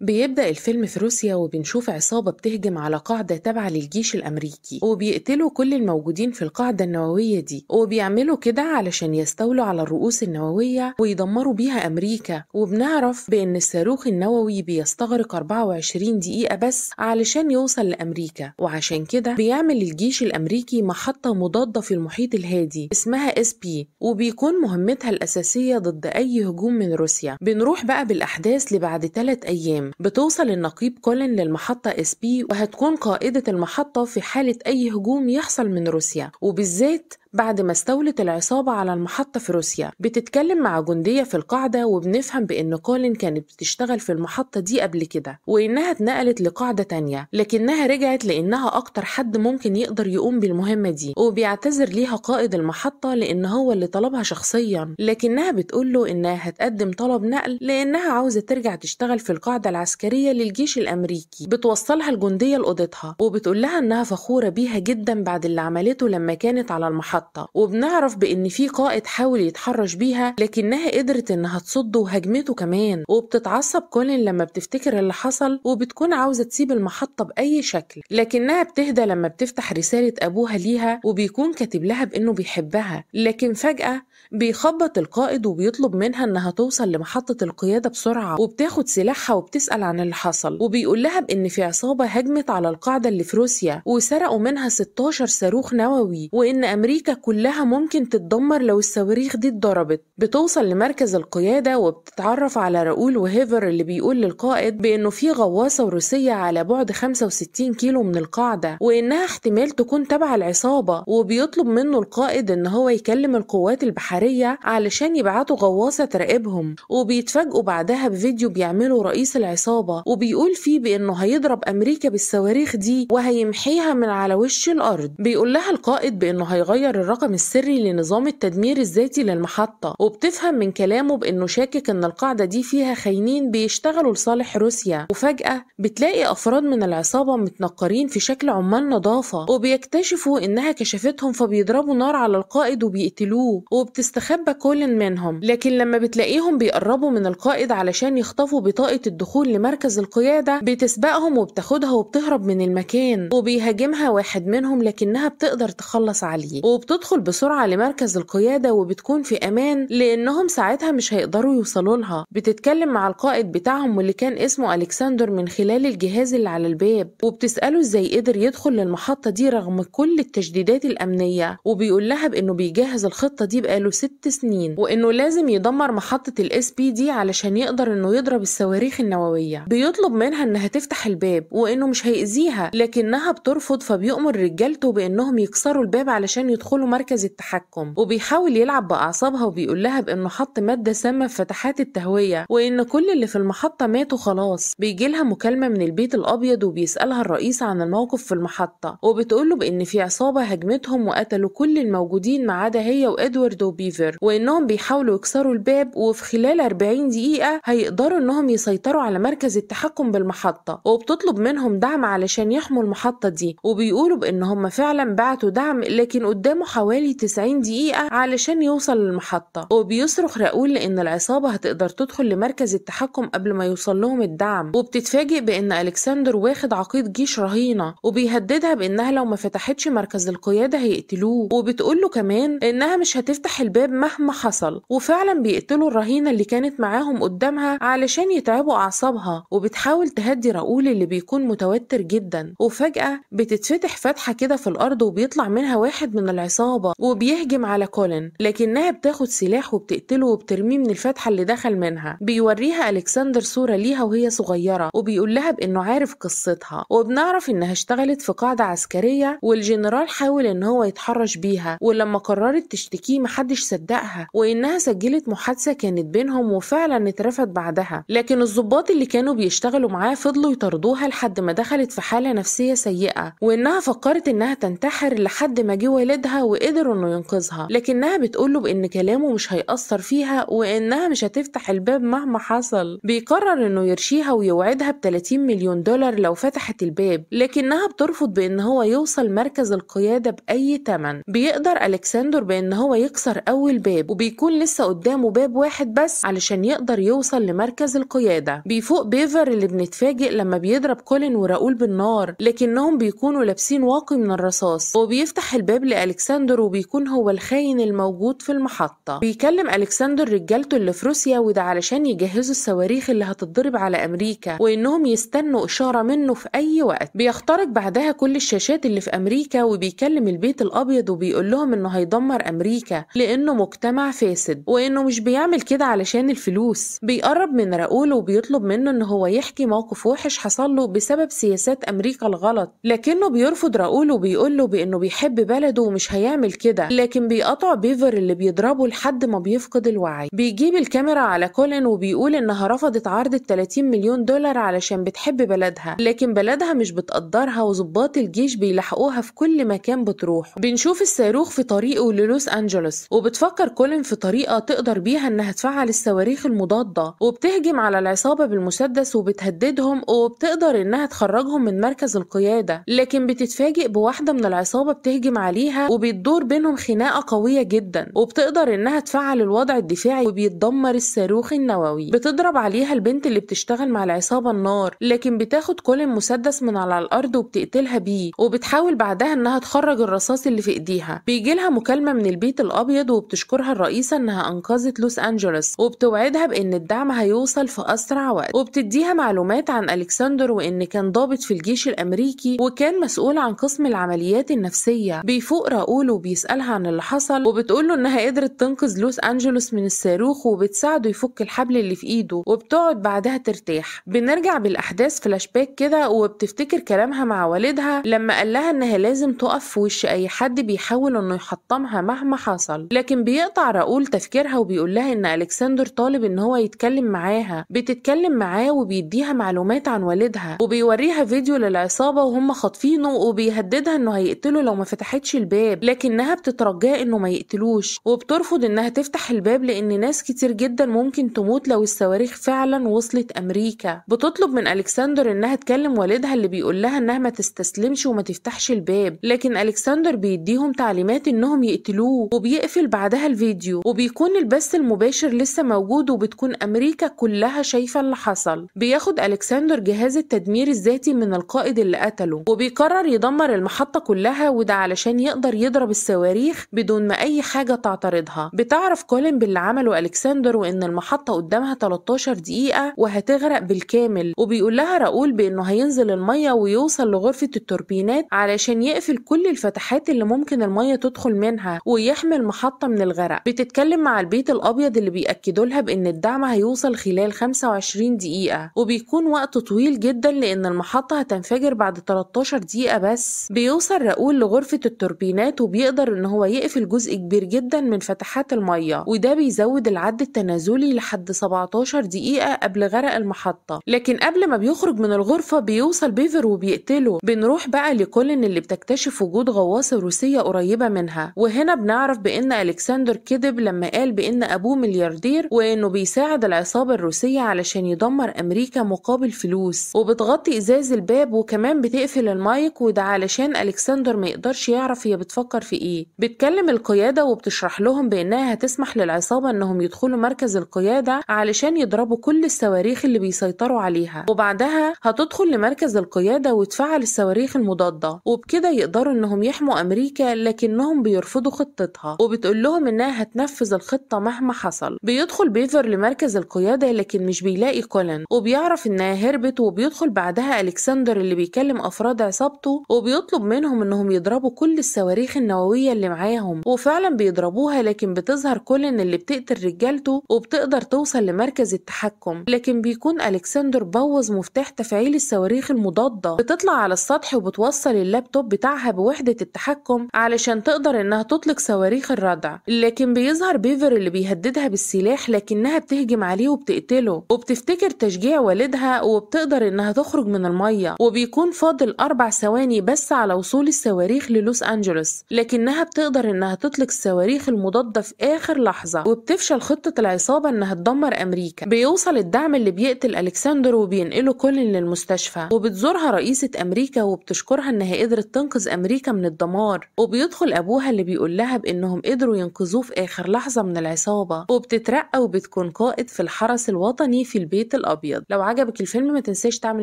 بيبدأ الفيلم في روسيا وبنشوف عصابة بتهجم على قاعدة تابعة للجيش الأمريكي وبيقتلوا كل الموجودين في القاعدة النووية دي وبيعملوا كده علشان يستولوا على الرؤوس النووية ويدمروا بيها أمريكا وبنعرف بأن الصاروخ النووي بيستغرق 24 دقيقة بس علشان يوصل لأمريكا وعشان كده بيعمل الجيش الأمريكي محطة مضادة في المحيط الهادي اسمها اس بي وبيكون مهمتها الأساسية ضد أي هجوم من روسيا بنروح بقى بالأحداث لبعد 3 أيام مهم بتوصل النقيب كولين للمحطة اس بي وهتكون قائدة المحطة في حالة أي هجوم يحصل من روسيا وبالذات بعد ما استولت العصابة على المحطة في روسيا بتتكلم مع جندية في القاعدة وبنفهم بإن كولين كانت بتشتغل في المحطة دي قبل كده وإنها اتنقلت لقاعدة تانية لكنها رجعت لإنها أكتر حد ممكن يقدر يقوم بالمهمة دي وبيعتذر ليها قائد المحطة لإن هو اللي طلبها شخصيا لكنها بتقول له إنها هتقدم طلب نقل لإنها عاوزة ترجع تشتغل في القاعدة العسكرية للجيش الأمريكي بتوصلها الجندية لأوضتها وبتقول لها إنها فخورة بيها جدا بعد اللي عملته لما كانت على المحطة المحطة وبنعرف بإن في قائد حاول يتحرش بيها لكنها قدرت إنها تصده وهجمته كمان وبتتعصب كولين لما بتفتكر اللي حصل وبتكون عاوزة تسيب المحطة بأي شكل لكنها بتهدى لما بتفتح رسالة أبوها ليها وبيكون كاتب لها بإنه بيحبها لكن فجأة بيخبط القائد وبيطلب منها إنها توصل لمحطة القيادة بسرعة وبتاخد سلاحها وبتسأل عن اللي حصل وبيقول لها بإن في عصابة هجمت على القاعدة اللي في روسيا وسرقوا منها 16 صاروخ نووي وإن أمريكا كلها ممكن تتدمر لو الصواريخ دي اتضربت بتوصل لمركز القيادة وبتتعرف على راؤول وهيفر اللي بيقول للقائد بأنه في غواصة روسية على بعد 65 كيلو من القاعدة وإنها احتمال تكون تبع العصابة وبيطلب منه القائد إن هو يكلم القوات البحرية علشان يبعتوا غواصة تراقبهم وبيتفاجئوا بعدها بفيديو بيعمله رئيس العصابة وبيقول فيه بإنه هيضرب أمريكا بالصواريخ دي وهيمحيها من على وش الأرض بيقول لها القائد بإنه هيغير الرقم السري لنظام التدمير الذاتي للمحطة وبتفهم من كلامه بأنه شاكك أن القاعدة دي فيها خاينين بيشتغلوا لصالح روسيا وفجأة بتلاقي أفراد من العصابة متنقرين في شكل عمال نظافة وبيكتشفوا إنها كشفتهم فبيضربوا نار على القائد وبيقتلوه وبتستخبى كل منهم لكن لما بتلاقيهم بيقربوا من القائد علشان يخطفوا بطاقة الدخول لمركز القيادة بتسبقهم وبتاخدها وبتهرب من المكان وبيهاجمها واحد منهم لكنها بتقدر تخلص عليه وب بتدخل بسرعة لمركز القيادة وبتكون في أمان لأنهم ساعتها مش هيقدروا يوصلوا لها بتتكلم مع القائد بتاعهم واللي كان اسمه ألكسندر من خلال الجهاز اللي على الباب وبتسأله إزاي قدر يدخل للمحطة دي رغم كل التجديدات الأمنية وبيقول لها بإنه بيجهز الخطة دي بقاله ست سنين وإنه لازم يدمر محطة الاس بي دي علشان يقدر إنه يضرب الصواريخ النووية بيطلب منها إنها تفتح الباب وإنه مش هيأذيها لكنها بترفض فبيؤمر رجالته بإنهم يكسروا الباب علشان يدخلوا بيدخلوا مركز التحكم وبيحاول يلعب بأعصابها وبيقول لها بإنه حط مادة سامة في فتحات التهوية وإن كل اللي في المحطة ماتوا خلاص بيجي لها مكالمة من البيت الأبيض وبيسألها الرئيس عن الموقف في المحطة وبتقول له بإن في عصابة هجمتهم وقتلوا كل الموجودين ما عدا هي وإدوارد وبيفر وإنهم بيحاولوا يكسروا الباب وفي خلال 40 دقيقة هيقدروا إنهم يسيطروا على مركز التحكم بالمحطة وبتطلب منهم دعم علشان يحموا المحطة دي وبيقولوا بإن هم فعلا بعتوا دعم لكن قدامه حوالي 90 دقيقة علشان يوصل للمحطة وبيصرخ راؤول لأن العصابة هتقدر تدخل لمركز التحكم قبل ما يوصل لهم الدعم وبتتفاجئ بأن ألكسندر واخد عقيد جيش رهينة وبيهددها بأنها لو ما فتحتش مركز القيادة هيقتلوه وبتقول له كمان إنها مش هتفتح الباب مهما حصل وفعلا بيقتلوا الرهينة اللي كانت معاهم قدامها علشان يتعبوا أعصابها وبتحاول تهدي راؤول اللي بيكون متوتر جدا وفجأة بتتفتح فتحة كده في الأرض وبيطلع منها واحد من العصابة الإصابة وبيهجم على كولين لكنها بتاخد سلاح وبتقتله وبترميه من الفتحة اللي دخل منها بيوريها ألكسندر صورة ليها وهي صغيرة وبيقول لها بإنه عارف قصتها وبنعرف إنها اشتغلت في قاعدة عسكرية والجنرال حاول إن هو يتحرش بيها ولما قررت تشتكيه محدش صدقها وإنها سجلت محادثة كانت بينهم وفعلا اترفض بعدها لكن الضباط اللي كانوا بيشتغلوا معاه فضلوا يطردوها لحد ما دخلت في حالة نفسية سيئة وإنها فكرت إنها تنتحر لحد ما جه والدها وقدر انه ينقذها لكنها بتقول له بان كلامه مش هيأثر فيها وانها مش هتفتح الباب مهما حصل بيقرر انه يرشيها ويوعدها ب 30 مليون دولار لو فتحت الباب لكنها بترفض بان هو يوصل مركز القياده باي ثمن بيقدر الكسندر بان هو يكسر اول باب وبيكون لسه قدامه باب واحد بس علشان يقدر يوصل لمركز القياده بيفوق بيفر اللي بنتفاجئ لما بيضرب كولين وراؤول بالنار لكنهم بيكونوا لابسين واقي من الرصاص وبيفتح الباب لالكسندر الكسندر وبيكون هو الخاين الموجود في المحطة بيكلم الكسندر رجالته اللي في روسيا وده علشان يجهزوا الصواريخ اللي هتتضرب على امريكا وانهم يستنوا اشارة منه في اي وقت بيخترق بعدها كل الشاشات اللي في امريكا وبيكلم البيت الابيض وبيقول لهم انه هيدمر امريكا لانه مجتمع فاسد وانه مش بيعمل كده علشان الفلوس بيقرب من راؤول وبيطلب منه ان هو يحكي موقف وحش حصل له بسبب سياسات امريكا الغلط لكنه بيرفض راؤول وبيقول له بانه بيحب بلده ومش هي هيعمل كده لكن بيقطع بيفر اللي بيضربه لحد ما بيفقد الوعي بيجيب الكاميرا على كولين وبيقول انها رفضت عرض ال 30 مليون دولار علشان بتحب بلدها لكن بلدها مش بتقدرها وظباط الجيش بيلاحقوها في كل مكان بتروح بنشوف الصاروخ في طريقه للوس انجلوس وبتفكر كولين في طريقه تقدر بيها انها تفعل الصواريخ المضاده وبتهجم على العصابه بالمسدس وبتهددهم وبتقدر انها تخرجهم من مركز القياده لكن بتتفاجئ بواحده من العصابه بتهجم عليها وبي بتدور بينهم خناقة قوية جدا وبتقدر انها تفعل الوضع الدفاعي وبيتدمر الصاروخ النووي بتضرب عليها البنت اللي بتشتغل مع العصابة النار لكن بتاخد كل مسدس من على الارض وبتقتلها بيه وبتحاول بعدها انها تخرج الرصاص اللي في ايديها بيجيلها مكالمة من البيت الابيض وبتشكرها الرئيسة انها انقذت لوس انجلوس وبتوعدها بان الدعم هيوصل في اسرع وقت وبتديها معلومات عن الكسندر وان كان ضابط في الجيش الامريكي وكان مسؤول عن قسم العمليات النفسية بيفوق رؤوس بيقول وبيسألها عن اللي حصل وبتقول له إنها قدرت تنقذ لوس أنجلوس من الصاروخ وبتساعده يفك الحبل اللي في إيده وبتقعد بعدها ترتاح بنرجع بالأحداث فلاش باك كده وبتفتكر كلامها مع والدها لما قال لها إنها لازم تقف في وش أي حد بيحاول إنه يحطمها مهما حصل لكن بيقطع راؤول تفكيرها وبيقول لها إن ألكسندر طالب إن هو يتكلم معاها بتتكلم معاه وبيديها معلومات عن والدها وبيوريها فيديو للعصابة وهم خاطفينه وبيهددها إنه هيقتله لو ما فتحتش الباب لكنها بتترجاه انه ما يقتلوش وبترفض انها تفتح الباب لان ناس كتير جدا ممكن تموت لو الصواريخ فعلا وصلت امريكا بتطلب من الكسندر انها تكلم والدها اللي بيقول لها انها ما تستسلمش وما تفتحش الباب لكن الكسندر بيديهم تعليمات انهم يقتلوه وبيقفل بعدها الفيديو وبيكون البث المباشر لسه موجود وبتكون امريكا كلها شايفه اللي حصل بياخد الكسندر جهاز التدمير الذاتي من القائد اللي قتله وبيقرر يدمر المحطه كلها وده علشان يقدر يضرب بتضرب الصواريخ بدون ما أي حاجة تعترضها بتعرف كولين باللي عمله ألكسندر وإن المحطة قدامها 13 دقيقة وهتغرق بالكامل وبيقول لها راؤول بإنه هينزل المية ويوصل لغرفة التوربينات علشان يقفل كل الفتحات اللي ممكن المية تدخل منها ويحمي المحطة من الغرق بتتكلم مع البيت الأبيض اللي بيأكدوا لها بإن الدعم هيوصل خلال 25 دقيقة وبيكون وقت طويل جدا لأن المحطة هتنفجر بعد 13 دقيقة بس بيوصل راؤول لغرفة التوربينات وبيقدر ان هو يقفل جزء كبير جدا من فتحات المية وده بيزود العد التنازلي لحد 17 دقيقة قبل غرق المحطة لكن قبل ما بيخرج من الغرفة بيوصل بيفر وبيقتله بنروح بقى لكولن اللي بتكتشف وجود غواصة روسية قريبة منها وهنا بنعرف بان الكسندر كذب لما قال بان ابوه ملياردير وانه بيساعد العصابة الروسية علشان يدمر امريكا مقابل فلوس وبتغطي ازاز الباب وكمان بتقفل المايك وده علشان الكسندر ما يقدرش يعرف هي بتفكر بتفكر في ايه بتكلم القياده وبتشرح لهم بانها هتسمح للعصابه انهم يدخلوا مركز القياده علشان يضربوا كل الصواريخ اللي بيسيطروا عليها وبعدها هتدخل لمركز القياده وتفعل الصواريخ المضاده وبكده يقدروا انهم يحموا امريكا لكنهم بيرفضوا خطتها وبتقول لهم انها هتنفذ الخطه مهما حصل بيدخل بيفر لمركز القياده لكن مش بيلاقي كولن وبيعرف انها هربت وبيدخل بعدها الكسندر اللي بيكلم افراد عصابته وبيطلب منهم انهم يضربوا كل الصواريخ النووية اللي معاهم وفعلا بيضربوها لكن بتظهر كولين اللي بتقتل رجالته وبتقدر توصل لمركز التحكم لكن بيكون ألكسندر بوظ مفتاح تفعيل الصواريخ المضادة بتطلع على السطح وبتوصل اللابتوب بتاعها بوحدة التحكم علشان تقدر إنها تطلق صواريخ الردع لكن بيظهر بيفر اللي بيهددها بالسلاح لكنها بتهجم عليه وبتقتله وبتفتكر تشجيع والدها وبتقدر إنها تخرج من المية وبيكون فاضل أربع ثواني بس على وصول الصواريخ للوس أنجلوس لكنها بتقدر إنها تطلق الصواريخ المضادة في آخر لحظة وبتفشل خطة العصابة إنها تدمر أمريكا بيوصل الدعم اللي بيقتل ألكسندر وبينقله كل للمستشفى وبتزورها رئيسة أمريكا وبتشكرها إنها قدرت تنقذ أمريكا من الدمار وبيدخل أبوها اللي بيقول لها بإنهم قدروا ينقذوه في آخر لحظة من العصابة وبتترقى وبتكون قائد في الحرس الوطني في البيت الأبيض لو عجبك الفيلم ما تنساش تعمل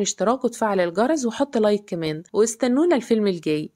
اشتراك وتفعل الجرس وحط لايك كمان واستنونا الفيلم الجاي